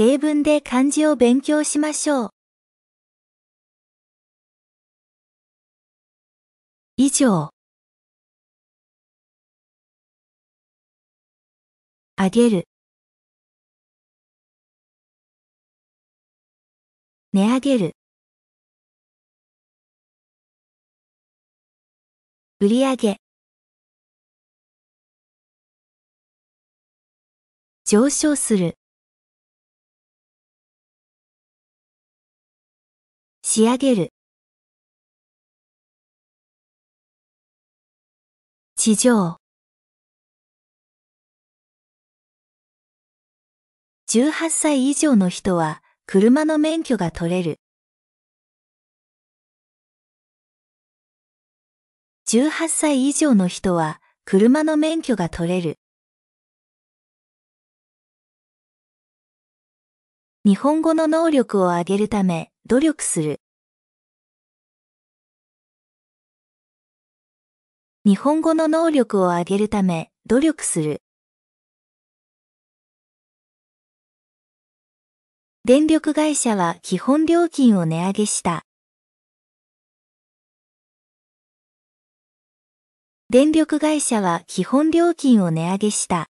例文で漢字を勉強しましょう。以上。あげる。値上げる。売り上げ。上昇する。仕上げる。地上。18歳以上の人は車の免許が取れる。18歳以上の人は車の免許が取れる。日本語の能力を上げるため、努力する。日本語の能力を上げるため、努力する。電力会社は基本料金を値上げした。電力会社は基本料金を値上げした。